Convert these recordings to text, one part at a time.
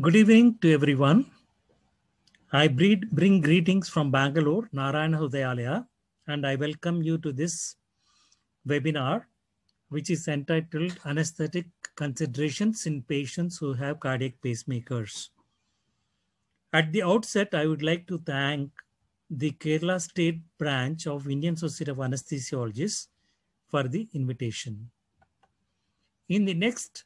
Good evening to everyone. I bring greetings from Bangalore, Narayana Hudayalaya, and I welcome you to this webinar, which is entitled Anesthetic Considerations in Patients Who Have Cardiac Pacemakers. At the outset, I would like to thank the Kerala State Branch of Indian Society of Anesthesiologists for the invitation. In the next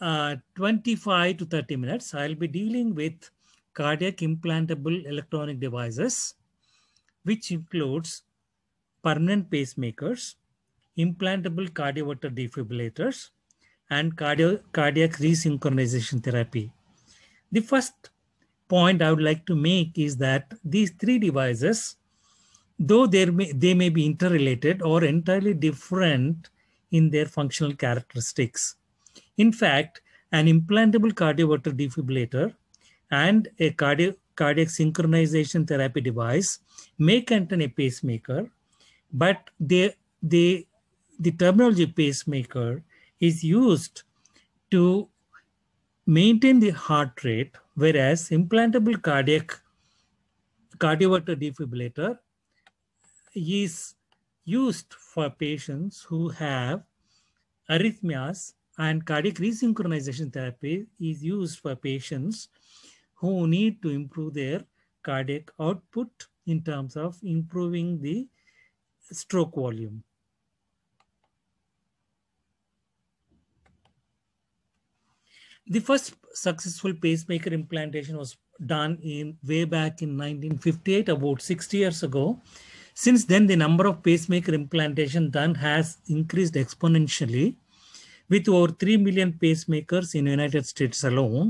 uh, 25 to 30 minutes, I'll be dealing with cardiac implantable electronic devices, which includes permanent pacemakers, implantable cardioverter defibrillators, and cardio cardiac resynchronization therapy. The first point I would like to make is that these three devices, though may, they may be interrelated or entirely different in their functional characteristics, in fact, an implantable cardioverter defibrillator and a cardiac synchronization therapy device may contain a pacemaker, but the the the terminology pacemaker is used to maintain the heart rate, whereas implantable cardiac cardioverter defibrillator is used for patients who have arrhythmias and cardiac resynchronization therapy is used for patients who need to improve their cardiac output in terms of improving the stroke volume. The first successful pacemaker implantation was done in way back in 1958, about 60 years ago. Since then, the number of pacemaker implantation done has increased exponentially with over 3 million pacemakers in united states alone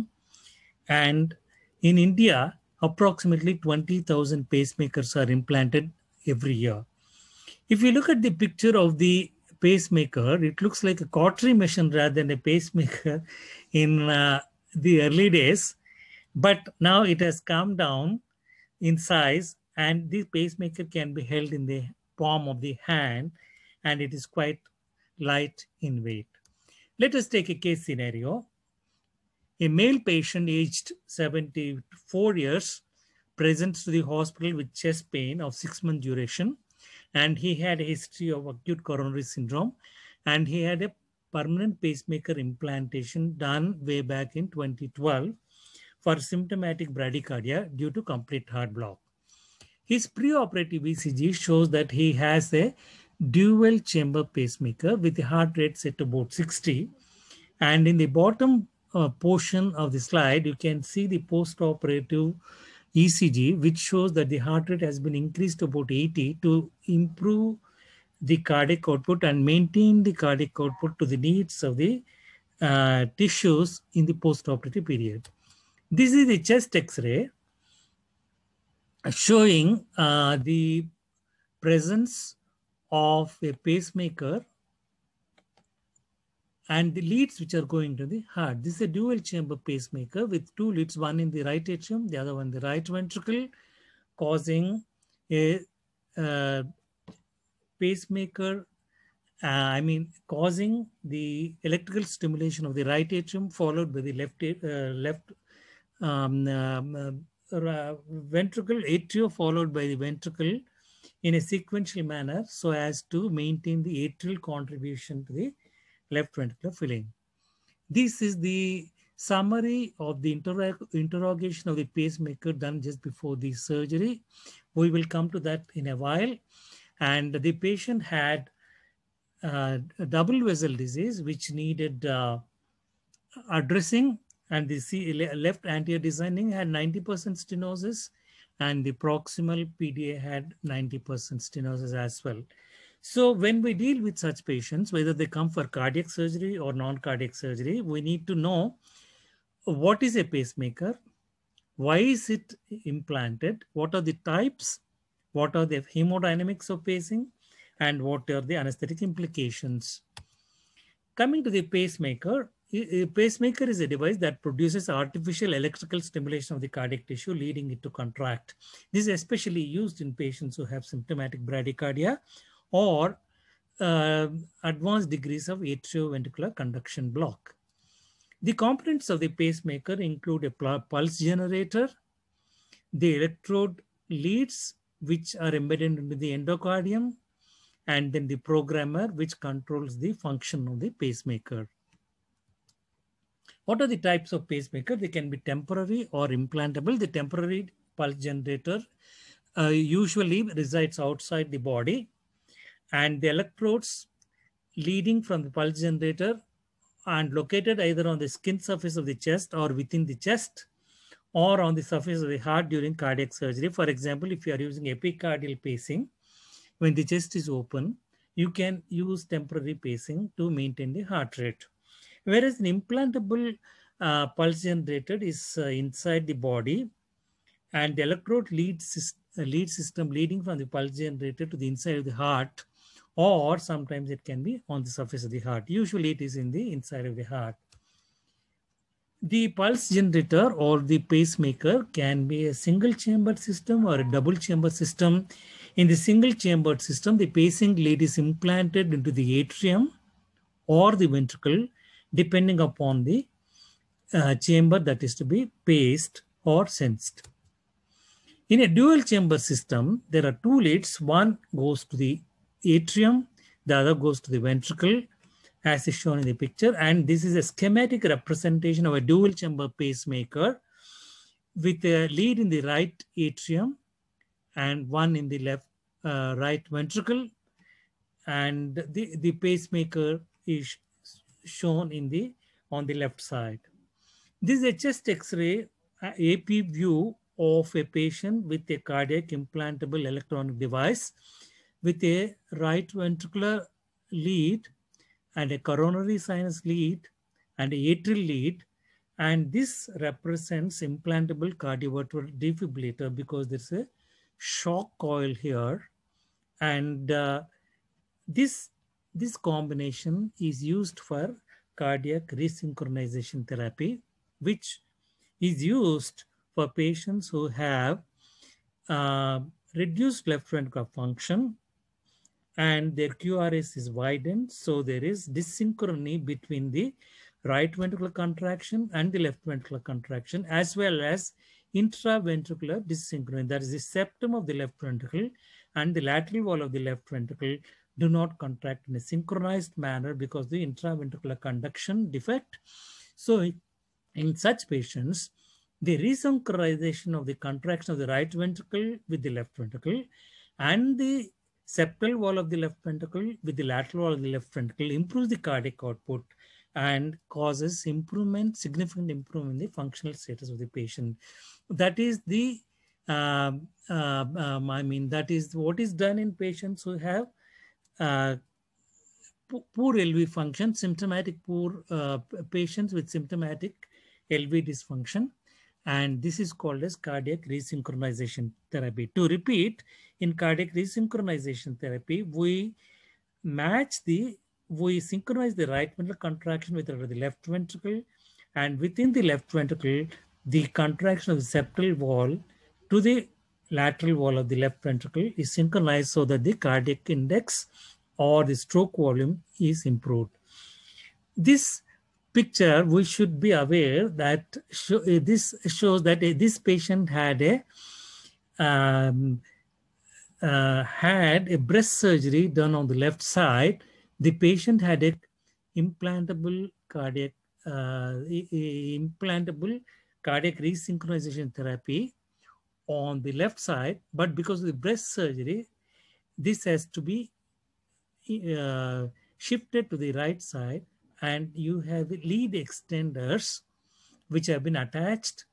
and in india approximately 20000 pacemakers are implanted every year if you look at the picture of the pacemaker it looks like a cautery machine rather than a pacemaker in uh, the early days but now it has come down in size and this pacemaker can be held in the palm of the hand and it is quite light in weight let us take a case scenario. A male patient aged 74 years presents to the hospital with chest pain of six month duration, and he had a history of acute coronary syndrome, and he had a permanent pacemaker implantation done way back in 2012 for symptomatic bradycardia due to complete heart block. His preoperative ECG shows that he has a dual chamber pacemaker with the heart rate set to about 60. And in the bottom uh, portion of the slide, you can see the post-operative ECG, which shows that the heart rate has been increased to about 80 to improve the cardiac output and maintain the cardiac output to the needs of the uh, tissues in the post-operative period. This is the chest X-ray showing uh, the presence of a pacemaker and the leads which are going to the heart. This is a dual chamber pacemaker with two leads, one in the right atrium, the other one in the right ventricle, causing a uh, pacemaker, uh, I mean, causing the electrical stimulation of the right atrium followed by the left, uh, left um, um, uh, ventricle, atrium followed by the ventricle in a sequential manner so as to maintain the atrial contribution to the left ventricular filling. This is the summary of the interrogation of the pacemaker done just before the surgery. We will come to that in a while. And the patient had uh, double vessel disease, which needed uh, addressing, and the C left anterior descending had 90% stenosis, and the proximal PDA had 90% stenosis as well. So when we deal with such patients, whether they come for cardiac surgery or non-cardiac surgery, we need to know what is a pacemaker, why is it implanted, what are the types, what are the hemodynamics of pacing, and what are the anesthetic implications. Coming to the pacemaker, a pacemaker is a device that produces artificial electrical stimulation of the cardiac tissue, leading it to contract. This is especially used in patients who have symptomatic bradycardia or uh, advanced degrees of atrioventricular conduction block. The components of the pacemaker include a pulse generator, the electrode leads, which are embedded into the endocardium, and then the programmer, which controls the function of the pacemaker. What are the types of pacemaker? They can be temporary or implantable. The temporary pulse generator uh, usually resides outside the body and the electrodes leading from the pulse generator and located either on the skin surface of the chest or within the chest or on the surface of the heart during cardiac surgery. For example, if you are using epicardial pacing, when the chest is open, you can use temporary pacing to maintain the heart rate. Whereas an implantable uh, pulse generator is uh, inside the body and the electrode lead, uh, lead system leading from the pulse generator to the inside of the heart or sometimes it can be on the surface of the heart. Usually it is in the inside of the heart. The pulse generator or the pacemaker can be a single chamber system or a double chamber system. In the single chambered system, the pacing lead is implanted into the atrium or the ventricle depending upon the uh, chamber that is to be paced or sensed. In a dual chamber system, there are two leads. One goes to the atrium, the other goes to the ventricle, as is shown in the picture. And this is a schematic representation of a dual chamber pacemaker with a lead in the right atrium and one in the left uh, right ventricle. And the, the pacemaker is shown in the on the left side. This is uh, a chest X-ray AP view of a patient with a cardiac implantable electronic device with a right ventricular lead and a coronary sinus lead and atrial lead. And this represents implantable cardioverter defibrillator because there's a shock coil here. And uh, this this combination is used for cardiac resynchronization therapy, which is used for patients who have uh, reduced left ventricular function and their QRS is widened. So there is dysynchrony between the right ventricular contraction and the left ventricular contraction as well as intraventricular dysynchrony. That is the septum of the left ventricle and the lateral wall of the left ventricle do not contract in a synchronized manner because the intraventricular conduction defect. So in such patients, the resynchronization of the contraction of the right ventricle with the left ventricle and the septal wall of the left ventricle with the lateral wall of the left ventricle improves the cardiac output and causes improvement, significant improvement in the functional status of the patient. That is the, uh, uh, um, I mean, that is what is done in patients who have uh, poor LV function, symptomatic poor uh, patients with symptomatic LV dysfunction. And this is called as cardiac resynchronization therapy. To repeat, in cardiac resynchronization therapy, we match the, we synchronize the right ventricular contraction with the left ventricle. And within the left ventricle, the contraction of the septal wall to the lateral wall of the left ventricle is synchronized so that the cardiac index or the stroke volume is improved. This picture, we should be aware that eh, this shows that eh, this patient had a um, uh, had a breast surgery done on the left side. The patient had an implantable cardiac uh, implantable cardiac resynchronization therapy on the left side, but because of the breast surgery, this has to be uh, shifted to the right side and you have lead extenders which have been attached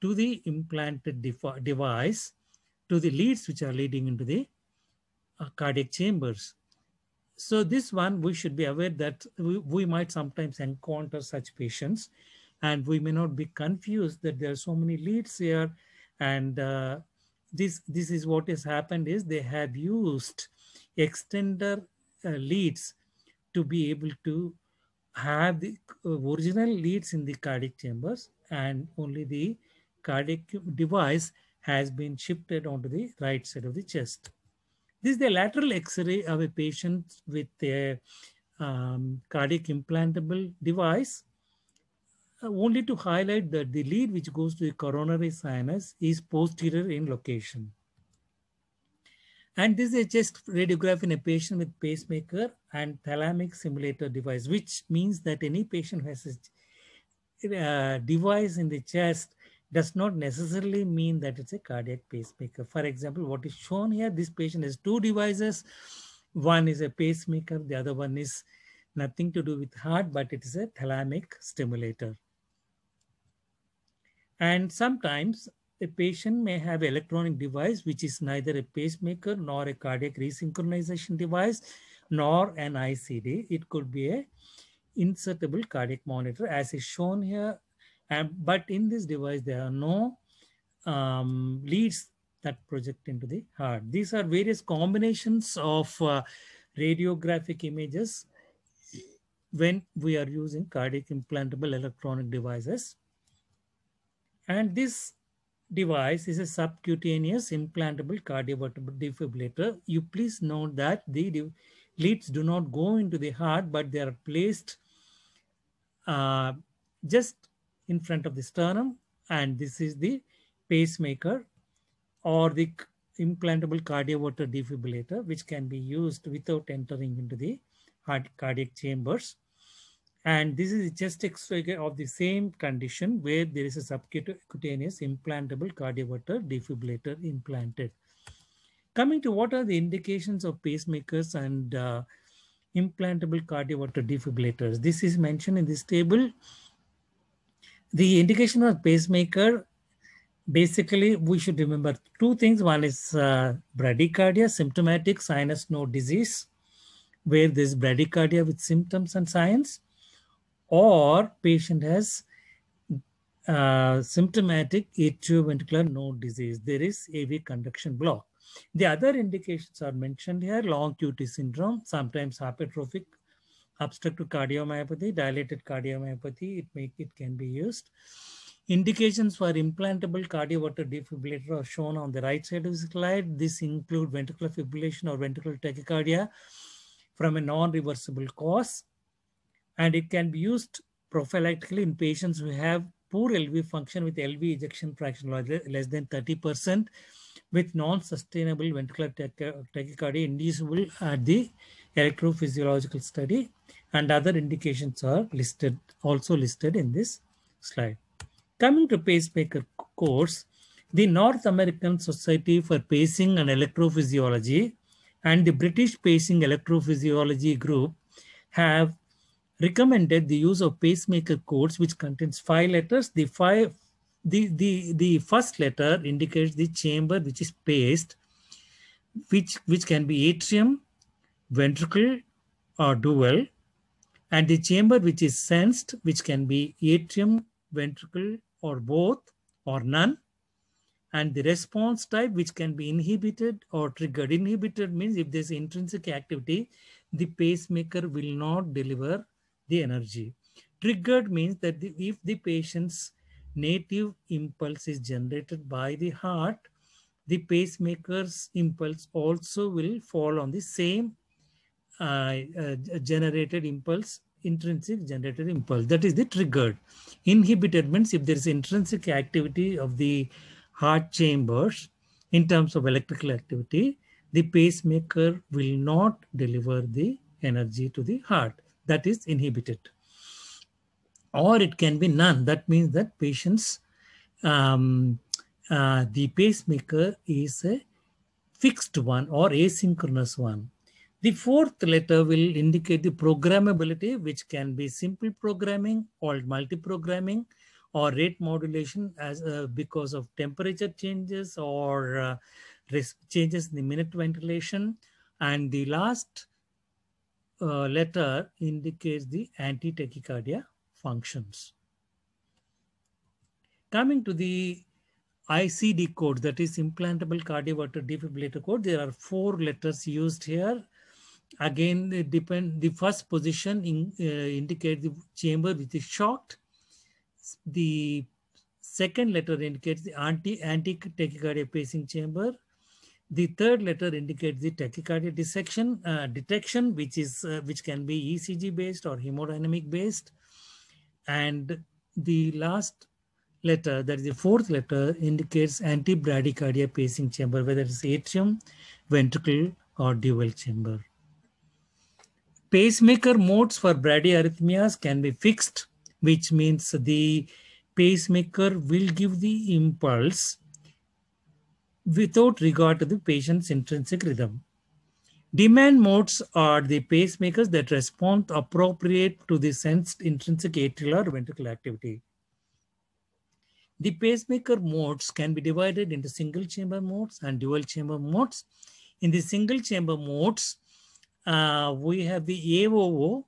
to the implanted device to the leads which are leading into the uh, cardiac chambers. So this one, we should be aware that we, we might sometimes encounter such patients and we may not be confused that there are so many leads here and uh, this this is what has happened is they have used extender uh, leads to be able to have the uh, original leads in the cardiac chambers and only the cardiac device has been shifted onto the right side of the chest. This is the lateral x-ray of a patient with a um, cardiac implantable device only to highlight that the lead which goes to the coronary sinus is posterior in location. And this is a chest radiograph in a patient with pacemaker and thalamic simulator device, which means that any patient who has a uh, device in the chest does not necessarily mean that it's a cardiac pacemaker. For example, what is shown here, this patient has two devices. One is a pacemaker, the other one is nothing to do with heart, but it is a thalamic stimulator. And sometimes a patient may have electronic device, which is neither a pacemaker nor a cardiac resynchronization device, nor an ICD. It could be a insertable cardiac monitor as is shown here. And, but in this device, there are no um, leads that project into the heart. These are various combinations of uh, radiographic images when we are using cardiac implantable electronic devices. And this device is a subcutaneous implantable cardiovertebral defibrillator. You please note that the leads do not go into the heart, but they are placed uh, just in front of the sternum. And this is the pacemaker or the implantable cardioverter defibrillator, which can be used without entering into the heart cardiac chambers. And this is just a of the same condition where there is a subcutaneous implantable cardioverter defibrillator implanted. Coming to what are the indications of pacemakers and uh, implantable cardioverter defibrillators. This is mentioned in this table. The indication of pacemaker, basically we should remember two things. One is uh, bradycardia, symptomatic sinus node disease, where there's bradycardia with symptoms and signs or patient has uh, symptomatic atrioventricular node disease. There is AV conduction block. The other indications are mentioned here, long QT syndrome, sometimes hypertrophic, obstructive cardiomyopathy, dilated cardiomyopathy, it, it can be used. Indications for implantable cardioverter defibrillator are shown on the right side of the slide. This include ventricular fibrillation or ventricular tachycardia from a non-reversible cause, and it can be used prophylactically in patients who have poor LV function with LV ejection fraction less than 30% with non-sustainable ventricular tachycardia inducible at the electrophysiological study and other indications are listed also listed in this slide. Coming to pacemaker course, the North American Society for Pacing and Electrophysiology and the British Pacing Electrophysiology Group have recommended the use of pacemaker codes, which contains five letters. The five, the, the, the first letter indicates the chamber, which is paced, which, which can be atrium, ventricle, or dual, and the chamber which is sensed, which can be atrium, ventricle, or both, or none, and the response type which can be inhibited or triggered. Inhibited means if there's intrinsic activity, the pacemaker will not deliver the energy. Triggered means that the, if the patient's native impulse is generated by the heart, the pacemaker's impulse also will fall on the same uh, uh, generated impulse, intrinsic generated impulse. That is the triggered. Inhibited means if there is intrinsic activity of the heart chambers in terms of electrical activity, the pacemaker will not deliver the energy to the heart that is inhibited. Or it can be none. That means that patients, um, uh, the pacemaker is a fixed one or asynchronous one. The fourth letter will indicate the programmability, which can be simple programming or multi-programming or rate modulation as uh, because of temperature changes or uh, changes in the minute ventilation. And the last uh, letter indicates the antitachycardia functions. Coming to the ICD code, that is implantable cardioverter defibrillator code, there are four letters used here. Again, depend. The first position in, uh, indicates the chamber which is shocked. The second letter indicates the anti anti tachycardia pacing chamber. The third letter indicates the tachycardia dissection, uh, detection, which is uh, which can be ECG based or hemodynamic based. And the last letter, that is the fourth letter, indicates anti-bradycardia pacing chamber, whether it's atrium, ventricle, or dual chamber. Pacemaker modes for bradyarrhythmias can be fixed, which means the pacemaker will give the impulse without regard to the patient's intrinsic rhythm. Demand modes are the pacemakers that respond appropriate to the sensed intrinsic atrial or ventricular activity. The pacemaker modes can be divided into single chamber modes and dual chamber modes. In the single chamber modes, uh, we have the AOO,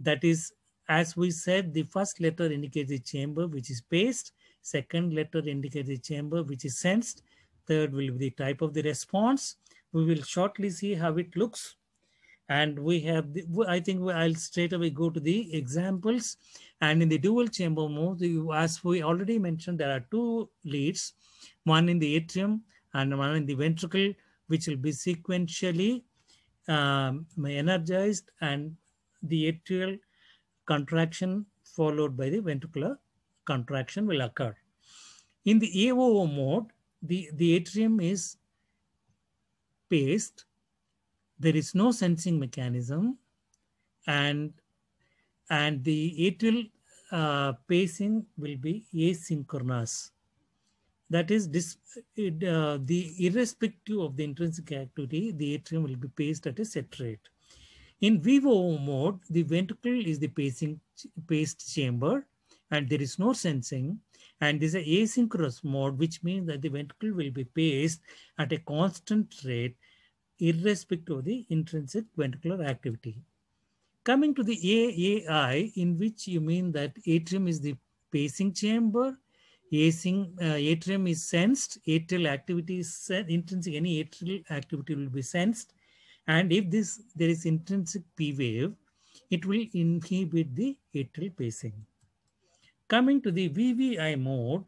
that is, as we said, the first letter indicates the chamber which is paced, second letter indicates the chamber which is sensed, Third will be the type of the response. We will shortly see how it looks. And we have, the, I think I'll straight away go to the examples. And in the dual chamber mode, as we already mentioned, there are two leads, one in the atrium and one in the ventricle, which will be sequentially um, energized and the atrial contraction followed by the ventricular contraction will occur. In the AOO mode, the, the atrium is paced. There is no sensing mechanism. And, and the atrial uh, pacing will be asynchronous. That is, this, it, uh, the irrespective of the intrinsic activity, the atrium will be paced at a set rate. In vivo mode, the ventricle is the pacing paced chamber and there is no sensing. And this is asynchronous mode, which means that the ventricle will be paced at a constant rate, irrespective of the intrinsic ventricular activity. Coming to the AAI, in which you mean that atrium is the pacing chamber, uh, atrium is sensed, atrial activity is sen intrinsic, any atrial activity will be sensed. And if this there is intrinsic P wave, it will inhibit the atrial pacing. Coming to the VVI mode,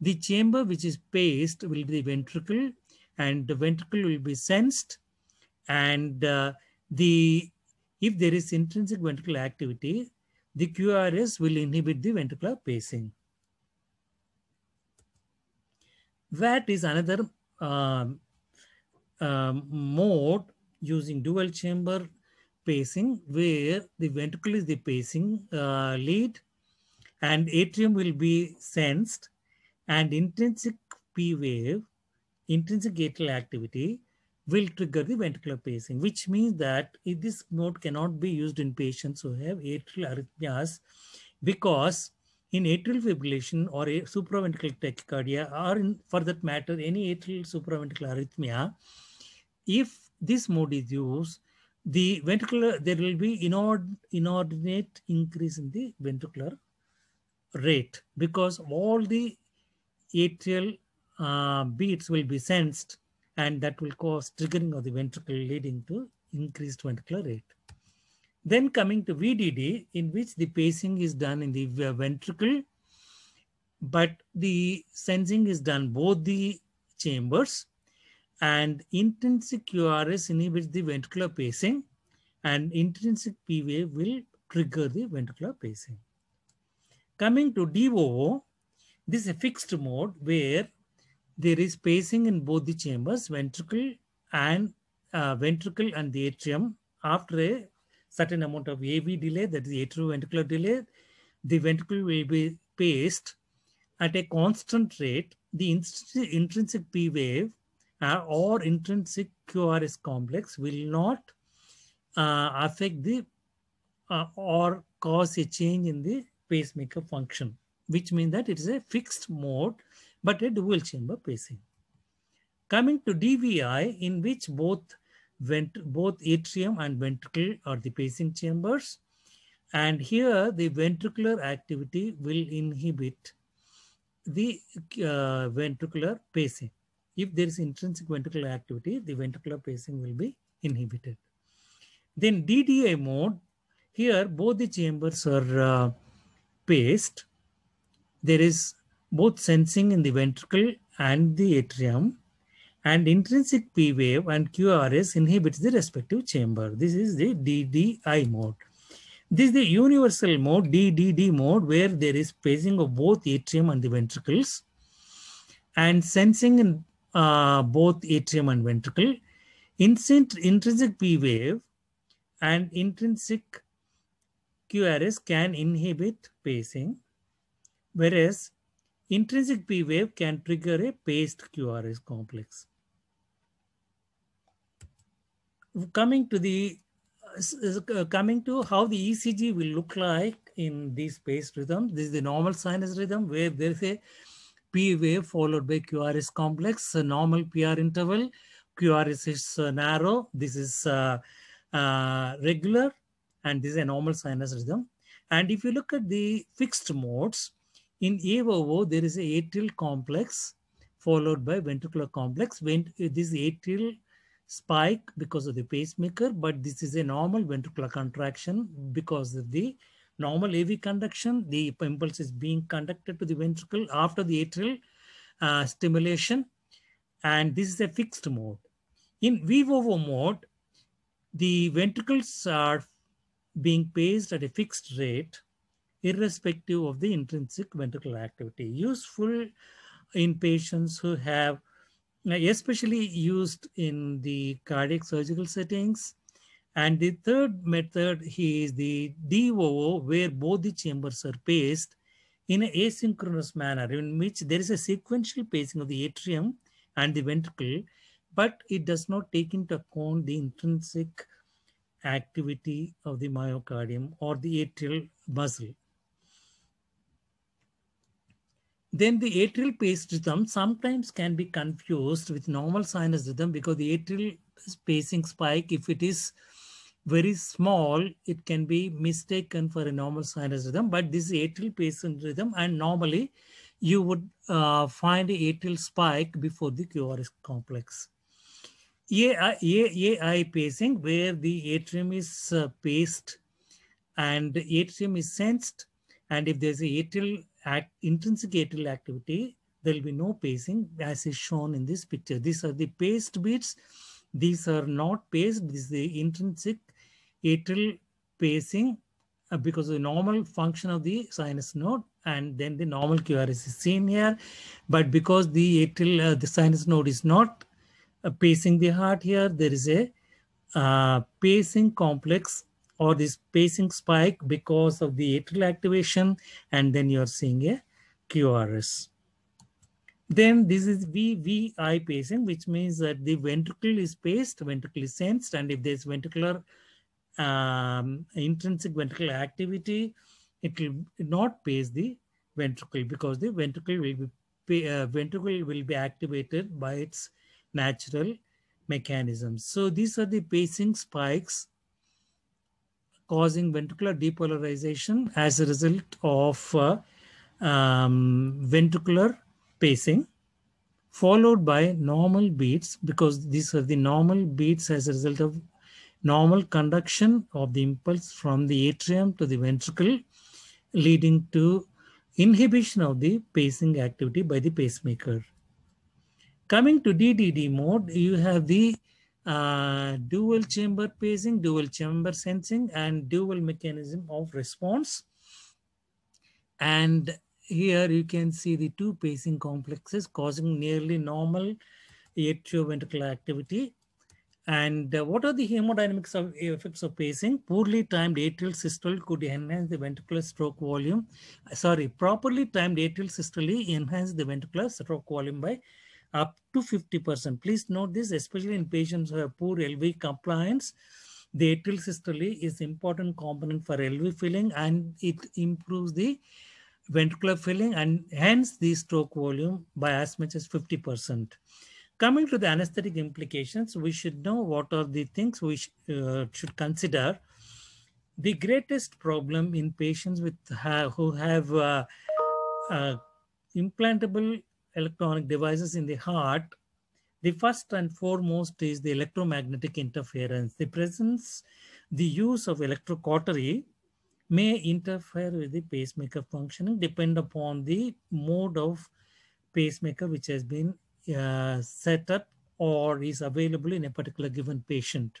the chamber which is paced will be the ventricle and the ventricle will be sensed and uh, the if there is intrinsic ventricular activity, the QRS will inhibit the ventricular pacing. That is another uh, mode using dual chamber pacing where the ventricle is the pacing uh, lead and atrium will be sensed and intrinsic P wave, intrinsic atrial activity will trigger the ventricular pacing, which means that this mode cannot be used in patients who have atrial arrhythmias because in atrial fibrillation or a supraventricular tachycardia or in, for that matter, any atrial supraventricular arrhythmia, if this mode is used, the ventricular, there will be inord, inordinate increase in the ventricular rate because all the atrial uh, beats will be sensed and that will cause triggering of the ventricle leading to increased ventricular rate. Then coming to VDD in which the pacing is done in the ventricle but the sensing is done both the chambers and intrinsic QRS inhibits the ventricular pacing and intrinsic PVA will trigger the ventricular pacing. Coming to DOO, this is a fixed mode where there is pacing in both the chambers, ventricle and uh, ventricle and the atrium. After a certain amount of AV delay, that is the atrioventricular delay, the ventricle will be paced at a constant rate. The intrinsic P wave uh, or intrinsic QRS complex will not uh, affect the uh, or cause a change in the pacemaker function, which means that it is a fixed mode, but a dual chamber pacing. Coming to DVI, in which both, vent both atrium and ventricle are the pacing chambers. And here the ventricular activity will inhibit the uh, ventricular pacing. If there is intrinsic ventricular activity, the ventricular pacing will be inhibited. Then DDI mode, here both the chambers are uh, paste, there is both sensing in the ventricle and the atrium and intrinsic P wave and QRS inhibits the respective chamber. This is the DDI mode. This is the universal mode, DDD mode, where there is pacing of both atrium and the ventricles and sensing in uh, both atrium and ventricle, intrinsic P wave and intrinsic QRS can inhibit pacing, whereas intrinsic P wave can trigger a paced QRS complex. Coming to the uh, coming to how the ECG will look like in these paced rhythms. This is the normal sinus rhythm where there is a P wave followed by QRS complex, a normal PR interval. QRS is uh, narrow. This is uh, uh regular and this is a normal sinus rhythm. And if you look at the fixed modes, in AVO, there is a atrial complex followed by ventricular complex. Uh, this atrial spike because of the pacemaker, but this is a normal ventricular contraction because of the normal AV conduction. The impulse is being conducted to the ventricle after the atrial uh, stimulation. And this is a fixed mode. In VVO mode, the ventricles are being paced at a fixed rate irrespective of the intrinsic ventricular activity. Useful in patients who have, especially used in the cardiac surgical settings. And the third method is the DOO, where both the chambers are paced in an asynchronous manner, in which there is a sequential pacing of the atrium and the ventricle, but it does not take into account the intrinsic activity of the myocardium or the atrial muscle. Then the atrial pace rhythm sometimes can be confused with normal sinus rhythm because the atrial pacing spike, if it is very small, it can be mistaken for a normal sinus rhythm, but this atrial pacing rhythm and normally you would uh, find the atrial spike before the QRS complex. AI, AI pacing where the atrium is uh, paced and atrium is sensed. And if there's atrial act, intrinsic atrial activity, there'll be no pacing as is shown in this picture. These are the paced bits. These are not paced. This is the intrinsic atrial pacing uh, because the normal function of the sinus node and then the normal QRS is seen here. But because the atrial, uh, the sinus node is not pacing the heart here, there is a uh, pacing complex or this pacing spike because of the atrial activation and then you're seeing a QRS. Then this is VVI pacing, which means that the ventricle is paced, ventricle is sensed, and if there's ventricular um, intrinsic ventricular activity, it will not pace the ventricle because the ventricle will be uh, ventricle will be activated by its natural mechanisms. So these are the pacing spikes causing ventricular depolarization as a result of uh, um, ventricular pacing followed by normal beats because these are the normal beats as a result of normal conduction of the impulse from the atrium to the ventricle leading to inhibition of the pacing activity by the pacemaker. Coming to DDD mode, you have the uh, dual chamber pacing, dual chamber sensing, and dual mechanism of response. And here you can see the two pacing complexes causing nearly normal atrioventricular activity. And uh, what are the hemodynamics of effects of pacing? Poorly timed atrial systole could enhance the ventricular stroke volume. Sorry, properly timed atrial systole enhance the ventricular stroke volume by up to 50%. Please note this, especially in patients who have poor LV compliance. The atrial systole is important component for LV filling and it improves the ventricular filling and hence the stroke volume by as much as 50%. Coming to the anesthetic implications, we should know what are the things we sh uh, should consider. The greatest problem in patients with who have uh, uh implantable electronic devices in the heart, the first and foremost is the electromagnetic interference. The presence, the use of electrocautery may interfere with the pacemaker functioning depend upon the mode of pacemaker which has been uh, set up or is available in a particular given patient.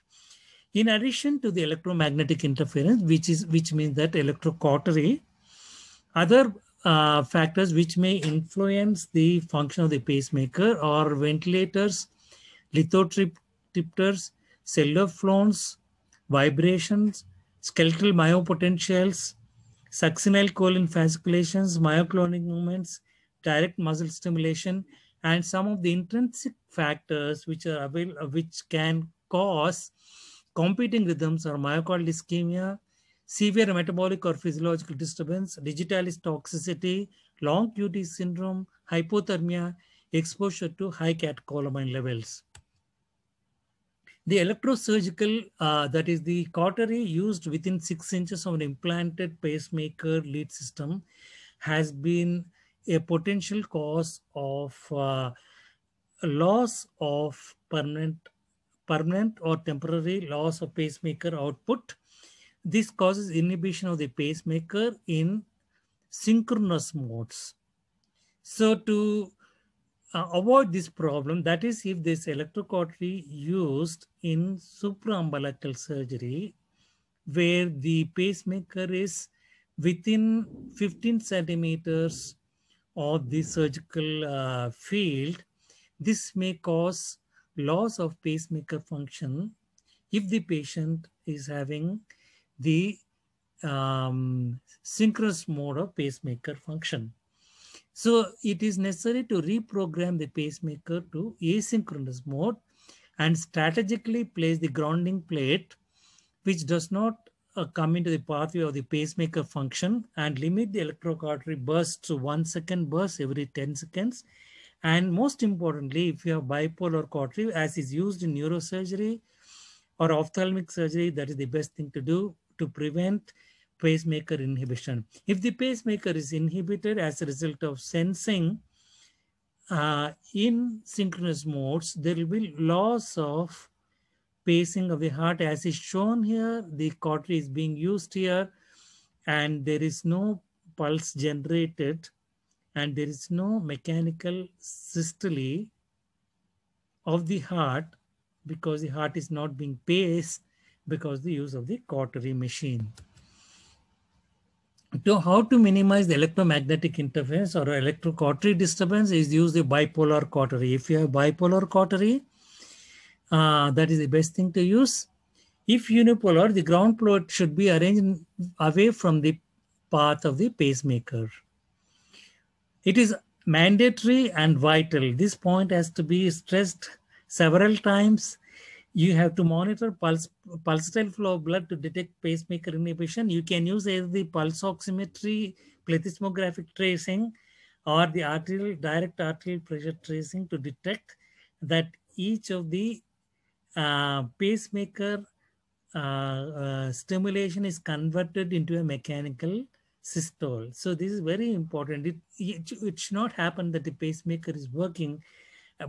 In addition to the electromagnetic interference, which is which means that electrocautery, other uh, factors which may influence the function of the pacemaker are ventilators, lithotripters, cellular phones, vibrations, skeletal myopotentials, succinyl colon fasciculations, myoclonic movements, direct muscle stimulation, and some of the intrinsic factors which are available, which can cause competing rhythms or myocardial ischemia, severe metabolic or physiological disturbance, digitalis toxicity, long QT syndrome, hypothermia, exposure to high catecholamine levels. The electrosurgical, uh, that is the cautery used within six inches of an implanted pacemaker lead system has been a potential cause of uh, loss of permanent, permanent or temporary loss of pacemaker output this causes inhibition of the pacemaker in synchronous modes. So to uh, avoid this problem, that is if this electrocautery used in supraumbilical surgery, where the pacemaker is within 15 centimeters of the surgical uh, field, this may cause loss of pacemaker function if the patient is having the um, synchronous mode of pacemaker function. So it is necessary to reprogram the pacemaker to asynchronous mode and strategically place the grounding plate, which does not uh, come into the pathway of the pacemaker function and limit the electrocautery burst to one second burst every 10 seconds. And most importantly, if you have bipolar cautery, as is used in neurosurgery or ophthalmic surgery, that is the best thing to do to prevent pacemaker inhibition. If the pacemaker is inhibited as a result of sensing uh, in synchronous modes, there will be loss of pacing of the heart as is shown here. The cautery is being used here and there is no pulse generated and there is no mechanical systole of the heart because the heart is not being paced because the use of the cautery machine. To how to minimize the electromagnetic interference or electrocautery disturbance is use the bipolar cautery. If you have bipolar cautery, uh, that is the best thing to use. If unipolar, the ground plate should be arranged away from the path of the pacemaker. It is mandatory and vital. This point has to be stressed several times you have to monitor pulse pulsatile flow of blood to detect pacemaker inhibition. You can use either the pulse oximetry, plethysmographic tracing, or the arterial direct arterial pressure tracing to detect that each of the uh, pacemaker uh, uh, stimulation is converted into a mechanical systole. So this is very important. It, it, it should not happen that the pacemaker is working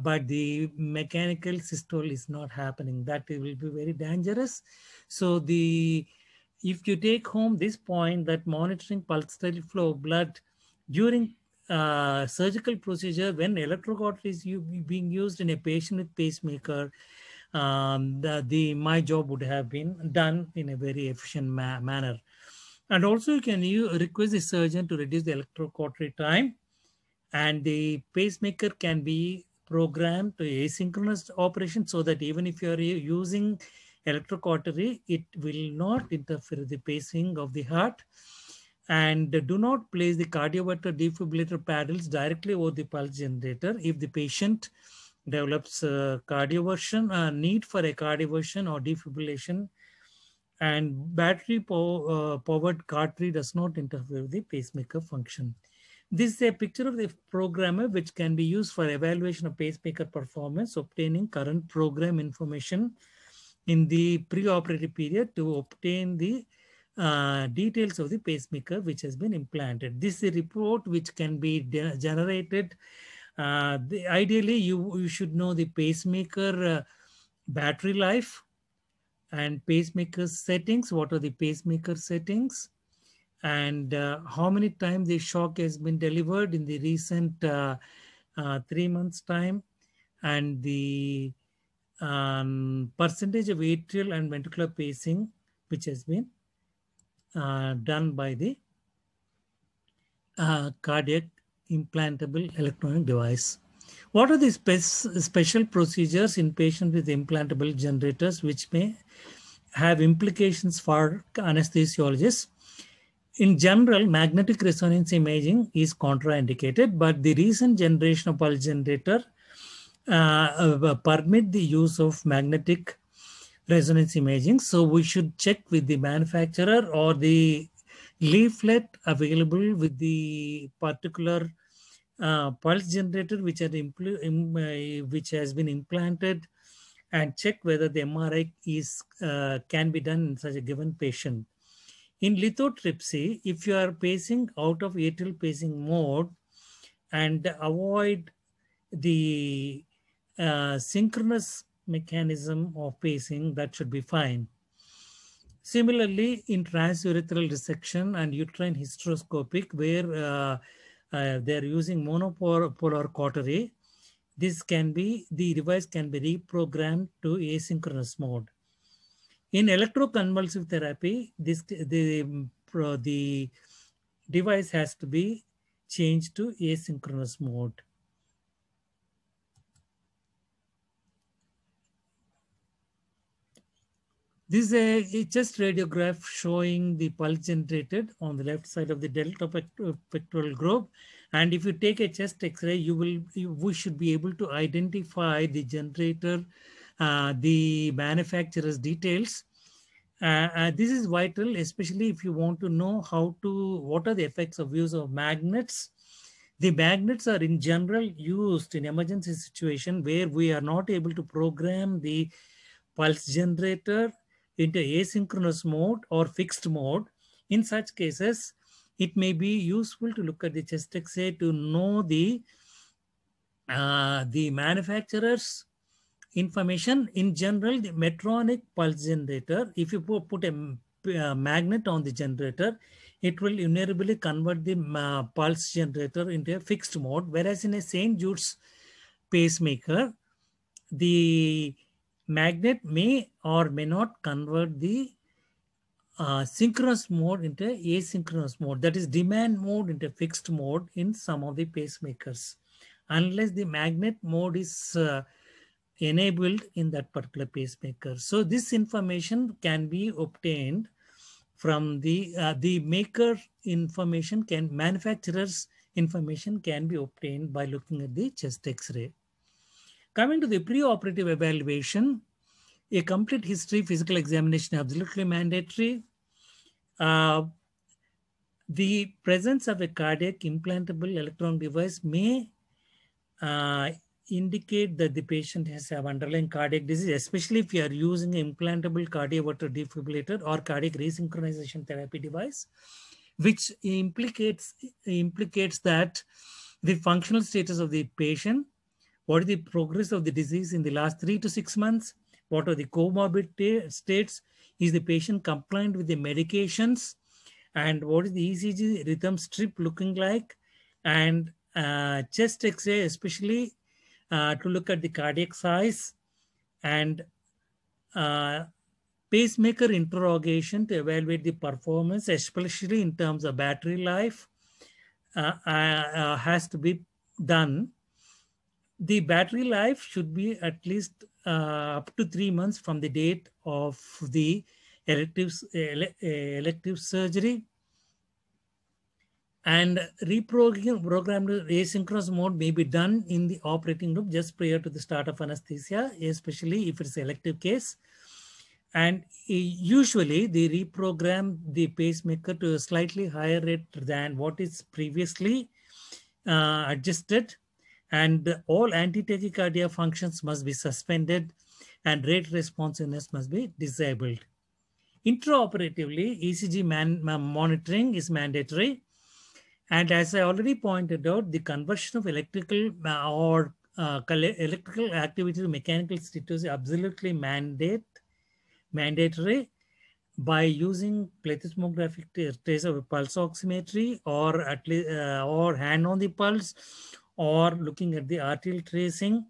but the mechanical systole is not happening. That will be very dangerous. So the if you take home this point that monitoring pulsatile flow of blood during uh, surgical procedure when electrocautery is being used in a patient with pacemaker, um, the, the, my job would have been done in a very efficient ma manner. And also, you can you request the surgeon to reduce the electrocautery time, and the pacemaker can be program to asynchronous operation so that even if you are using electrocautery, it will not interfere with the pacing of the heart. And do not place the cardioverter defibrillator paddles directly over the pulse generator if the patient develops cardioversion, uh, need for a cardioversion or defibrillation. And battery uh, powered card does not interfere with the pacemaker function. This is a picture of the programmer which can be used for evaluation of pacemaker performance, obtaining current program information in the preoperative period to obtain the uh, details of the pacemaker which has been implanted. This is a report which can be generated. Uh, the, ideally, you, you should know the pacemaker uh, battery life and pacemaker settings. What are the pacemaker settings? and uh, how many times the shock has been delivered in the recent uh, uh, three months time and the um, percentage of atrial and ventricular pacing which has been uh, done by the uh, cardiac implantable electronic device. What are the spe special procedures in patients with implantable generators which may have implications for anesthesiologists? In general, magnetic resonance imaging is contraindicated, but the recent generation of pulse generator uh, uh, permit the use of magnetic resonance imaging. So we should check with the manufacturer or the leaflet available with the particular uh, pulse generator which, impl- uh, which has been implanted and check whether the MRI is uh, can be done in such a given patient. In lithotripsy, if you are pacing out of atrial pacing mode and avoid the uh, synchronous mechanism of pacing, that should be fine. Similarly, in transurethral resection and uterine hysteroscopic, where uh, uh, they're using monopolar cautery, this can be, the device can be reprogrammed to asynchronous mode. In electroconvulsive therapy, this the, uh, the device has to be changed to asynchronous mode. This is a, a chest radiograph showing the pulse generated on the left side of the delta uh, pectoral group, And if you take a chest x-ray, you will you, we should be able to identify the generator uh, the manufacturer's details. Uh, uh, this is vital, especially if you want to know how to, what are the effects of use of magnets the magnets are in general used in emergency situation where we are not able to program the pulse generator into asynchronous mode or fixed mode. In such cases, it may be useful to look at the chest X-ray to know the uh, the manufacturer's information in general the metronic pulse generator if you put a uh, magnet on the generator it will invariably convert the uh, pulse generator into a fixed mode whereas in a st jude's pacemaker the magnet may or may not convert the uh, synchronous mode into asynchronous mode that is demand mode into fixed mode in some of the pacemakers unless the magnet mode is uh, enabled in that particular pacemaker. So this information can be obtained from the uh, the maker information can manufacturers information can be obtained by looking at the chest x-ray. Coming to the preoperative evaluation, a complete history physical examination absolutely mandatory. Uh, the presence of a cardiac implantable electron device may uh, indicate that the patient has have underlying cardiac disease, especially if you are using implantable cardioverter defibrillator or cardiac resynchronization therapy device, which implicates implicates that the functional status of the patient, what is the progress of the disease in the last three to six months, what are the comorbid states, is the patient compliant with the medications, and what is the ECG rhythm strip looking like, and uh, chest X-ray, especially uh, to look at the cardiac size and uh, pacemaker interrogation to evaluate the performance, especially in terms of battery life, uh, uh, uh has to be done. The battery life should be at least uh, up to three months from the date of the elective surgery and reprogrammed asynchronous mode may be done in the operating room just prior to the start of anesthesia, especially if it's elective case. And usually they reprogram the pacemaker to a slightly higher rate than what is previously uh, adjusted. And all anti-tachycardia functions must be suspended and rate responsiveness must be disabled. Intraoperatively, ECG monitoring is mandatory and as I already pointed out, the conversion of electrical uh, or uh, electrical activity to mechanical status is absolutely mandate, mandatory by using plethysmographic trace of pulse oximetry or at least uh, or hand on the pulse or looking at the arterial tracing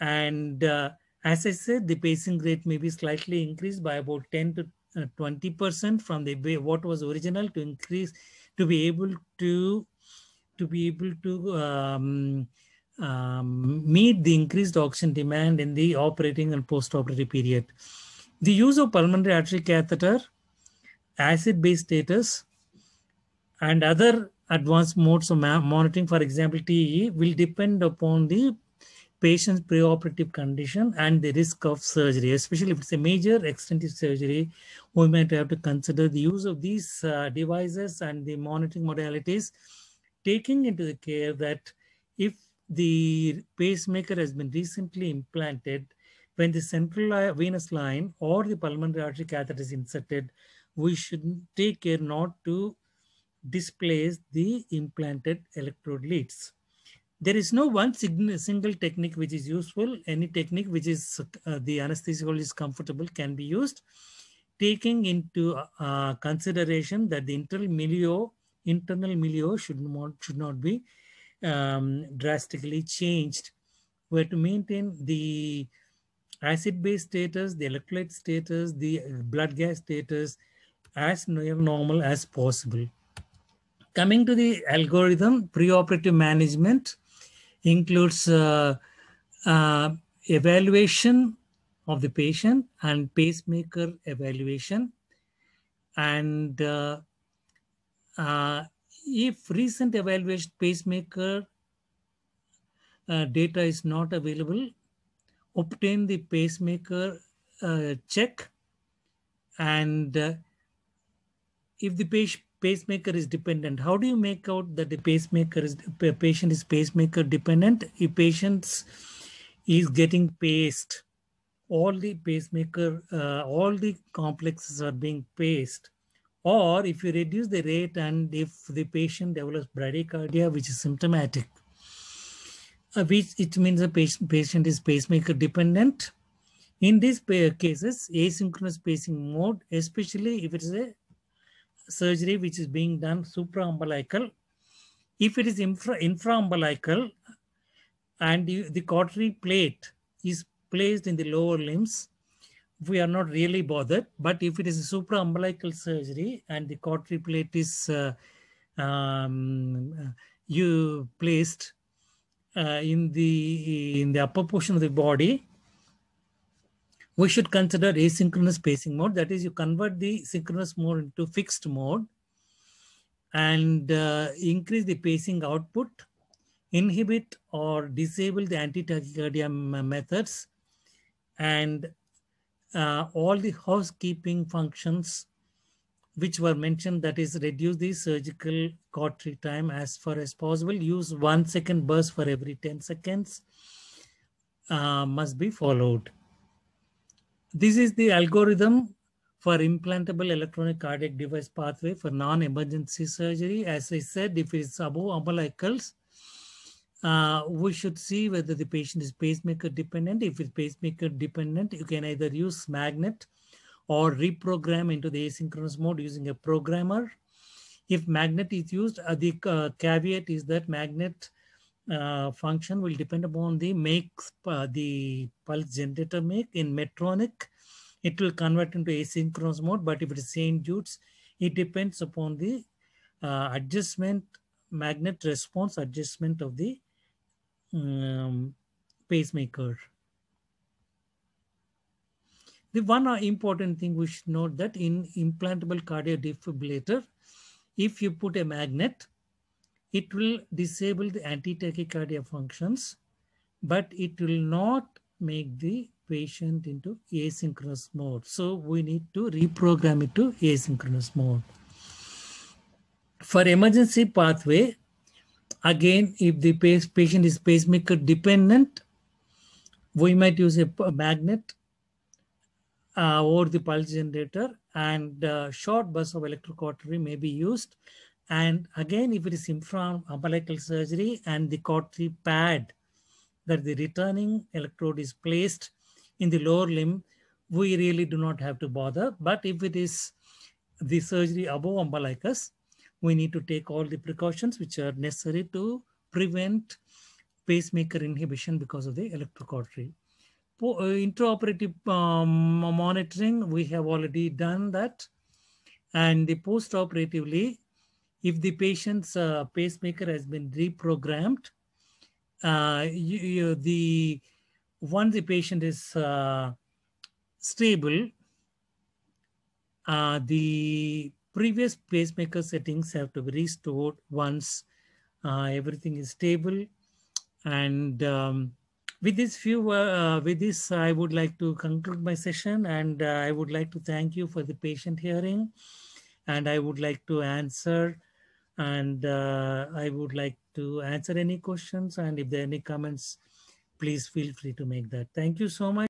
and uh, as i said the pacing rate may be slightly increased by about 10 to uh, 20 percent from the what was original to increase to be able to to be able to um, um, meet the increased oxygen demand in the operating and post-operative period. The use of pulmonary artery catheter, acid-base status, and other advanced modes of monitoring, for example, TE, will depend upon the patient's preoperative condition and the risk of surgery, especially if it's a major extensive surgery, we might have to consider the use of these uh, devices and the monitoring modalities, taking into the care that if the pacemaker has been recently implanted, when the central venous line or the pulmonary artery catheter is inserted, we should take care not to displace the implanted electrode leads there is no one single technique which is useful. Any technique which is uh, the anesthesiologist comfortable can be used, taking into uh, consideration that the internal milieu, internal milieu should not, should not be um, drastically changed. We have to maintain the acid-base status, the electrolyte status, the blood gas status as near normal as possible. Coming to the algorithm, preoperative management, includes uh, uh, evaluation of the patient and pacemaker evaluation. And uh, uh, if recent evaluation pacemaker uh, data is not available, obtain the pacemaker uh, check. And if the pacemaker is dependent. How do you make out that the pacemaker is patient is pacemaker dependent? If patients is getting paced, all the pacemaker, uh, all the complexes are being paced. Or if you reduce the rate and if the patient develops bradycardia, which is symptomatic, uh, which it means the patient, patient is pacemaker dependent. In these cases, asynchronous pacing mode, especially if it is a surgery which is being done supraumbilical. If it is infra, and you, the cautery plate is placed in the lower limbs, we are not really bothered. But if it is a supraumbilical surgery and the cautery plate is uh, um, uh, you placed uh, in the in the upper portion of the body, we should consider asynchronous pacing mode. That is, you convert the synchronous mode into fixed mode and uh, increase the pacing output, inhibit or disable the anti-tachycardia methods, and uh, all the housekeeping functions which were mentioned, that is reduce the surgical cautery time as far as possible, use one second burst for every 10 seconds, uh, must be followed. This is the algorithm for implantable electronic cardiac device pathway for non-emergency surgery. As I said, if it's above umbilicals, uh, we should see whether the patient is pacemaker dependent. If it's pacemaker dependent, you can either use magnet or reprogram into the asynchronous mode using a programmer. If magnet is used, uh, the uh, caveat is that magnet uh, function will depend upon the make uh, the pulse generator make in Metronic. It will convert into asynchronous mode, but if it is St. Jude's, it depends upon the uh, adjustment, magnet response adjustment of the um, pacemaker. The one uh, important thing we should note that in implantable cardio defibrillator, if you put a magnet, it will disable the anti-tachycardia functions, but it will not make the patient into asynchronous mode. So we need to reprogram it to asynchronous mode. For emergency pathway, again, if the patient is pacemaker dependent, we might use a magnet uh, or the pulse generator and uh, short bus of electrocautery may be used and again, if it is from umbilical surgery and the cautery pad that the returning electrode is placed in the lower limb, we really do not have to bother. But if it is the surgery above umbilicus, we need to take all the precautions which are necessary to prevent pacemaker inhibition because of the electrocautery. Uh, intraoperative um, monitoring, we have already done that. And the postoperatively, if the patient's uh, pacemaker has been reprogrammed, uh, you, you, the once the patient is uh, stable, uh, the previous pacemaker settings have to be restored once uh, everything is stable. And um, with this few, uh, with this, I would like to conclude my session, and I would like to thank you for the patient hearing, and I would like to answer and uh, I would like to answer any questions. And if there are any comments, please feel free to make that. Thank you so much.